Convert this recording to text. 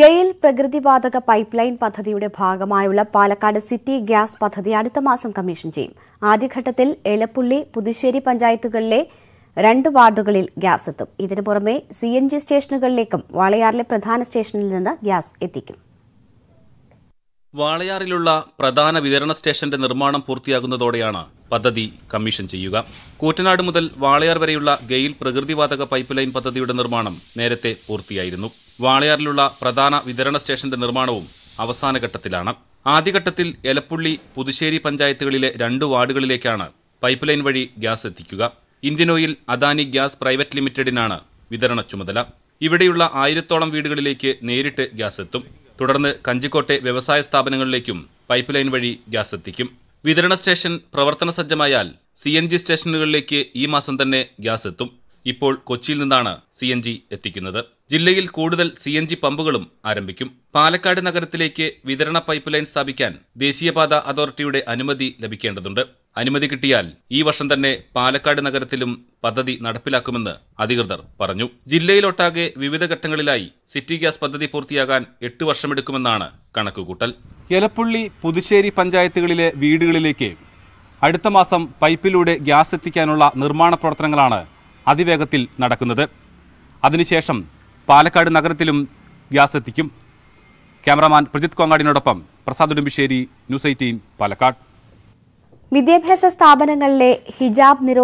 ഗെയിൽ പ്രകൃതിവാതക pipe line പദ്ധതിയുടെ ഭാഗമായുള്ള പാലക്കാട് സിറ്റി ഗ്യാസ് പദ്ധതി അടുത്ത മാസം കമ്മീഷൻ ചെയ്യും ആദ്യഘട്ടത്തിൽ എലപ്പുള്ളി പുതുശ്ശേരി പഞ്ചായത്തുകളിലെ രണ്ട് വാർഡുകളിൽ ഗ്യാസ് എത്തും ഇതിനു പുറമെ സി എൻ ജി സ്റ്റേഷനുകളിലേക്കും വാളയാറിലെ പ്രധാന സ്റ്റേഷനിൽ നിന്ന് ഗ്യാസ് എത്തിക്കും വാളയാറിലുള്ള പ്രധാന വിതരണ സ്റ്റേഷന്റെ നിർമ്മാണം പൂർത്തിയാകുന്നതോടെയാണ് പദ്ധതി കമ്മീഷൻ ചെയ്യുക കൂറ്റനാട് മുതൽ വാളയാർ വരെയുള്ള ഗെയിൽ പ്രകൃതിവാതക പൈപ്പ് ലൈൻ പദ്ധതിയുടെ നിർമ്മാണം നേരത്തെ പൂർത്തിയായിരുന്നു വാളയാറിലുള്ള പ്രധാന വിതരണ സ്റ്റേഷന്റെ നിർമ്മാണവും അവസാന ഘട്ടത്തിലാണ് ആദ്യഘട്ടത്തിൽ എലപ്പുള്ളി പുതുശ്ശേരി പഞ്ചായത്തുകളിലെ രണ്ട് വാർഡുകളിലേക്കാണ് പൈപ്പ് ലൈൻ വഴി ഗ്യാസ് എത്തിക്കുക Indian oil Adani gas private ലിമിറ്റഡിനാണ് വിതരണ ചുമതല ഇവിടെയുള്ള ആയിരത്തോളം വീടുകളിലേക്ക് നേരിട്ട് ഗ്യാസ് എത്തും തുടർന്ന് കഞ്ചിക്കോട്ടെ വ്യവസായ സ്ഥാപനങ്ങളിലേക്കും പൈപ്പ് ലൈൻ വഴി ഗ്യാസ് എത്തിക്കും വിതരണ സ്റ്റേഷൻ പ്രവർത്തന സജ്ജമായാൽ സി എൻ ജി സ്റ്റേഷനുകളിലേക്ക് ഈ മാസം തന്നെ ഗ്യാസ് എത്തും ഇപ്പോൾ കൊച്ചിയിൽ നിന്നാണ് സി എൻ ജി എത്തിക്കുന്നത് ജില്ലയിൽ കൂടുതൽ സി എൻ ജി പമ്പുകളും ആരംഭിക്കും പാലക്കാട് നഗരത്തിലേക്ക് വിതരണ പൈപ്പ് ലൈൻ സ്ഥാപിക്കാൻ ദേശീയപാത അതോറിറ്റിയുടെ അനുമതി ലഭിക്കേണ്ടതുണ്ട് അനുമതി കിട്ടിയാൽ ഈ വർഷം തന്നെ പാലക്കാട് നഗരത്തിലും പദ്ധതി നടപ്പിലാക്കുമെന്ന് അധികൃതർ പറഞ്ഞു ജില്ലയിലൊട്ടാകെ വിവിധ ഘട്ടങ്ങളിലായി സിറ്റി ഗ്യാസ് പദ്ധതി പൂർത്തിയാകാൻ എട്ട് വർഷമെടുക്കുമെന്നാണ് കണക്കുകൂട്ടൽ എലപ്പുള്ളി പുതുശ്ശേരി പഞ്ചായത്തുകളിലെ വീടുകളിലേക്ക് അടുത്ത മാസം പൈപ്പിലൂടെ ഗ്യാസ് എത്തിക്കാനുള്ള നിർമ്മാണ പ്രവർത്തനങ്ങളാണ് അതിവേഗത്തിൽ നടക്കുന്നത് അതിനുശേഷം പാലക്കാട് നഗരത്തിലും ഗ്യാസ് എത്തിക്കും ക്യാമറാമാൻ പ്രജിത് കോങ്ങാടിനോടൊപ്പം പ്രസാദ് ഉടുമ്പിശ്ശേരി ന്യൂസ് എയ്റ്റീൻ പാലക്കാട് വിദ്യാഭ്യാസ സ്ഥാപനങ്ങളിലെ ഹിജാബ് നിരോധന